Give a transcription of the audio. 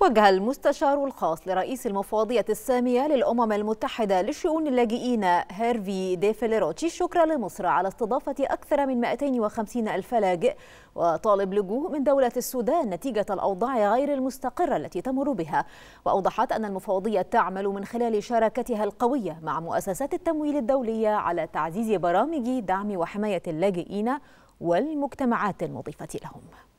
وجه المستشار الخاص لرئيس المفوضية السامية للأمم المتحدة لشؤون اللاجئين هيرفي دي فيليروتشي الشكر لمصر على استضافة أكثر من 250 ألف لاجئ وطالب لجوء من دولة السودان نتيجة الأوضاع غير المستقرة التي تمر بها وأوضحت أن المفوضية تعمل من خلال شراكتها القوية مع مؤسسات التمويل الدولية على تعزيز برامج دعم وحماية اللاجئين والمجتمعات المضيفة لهم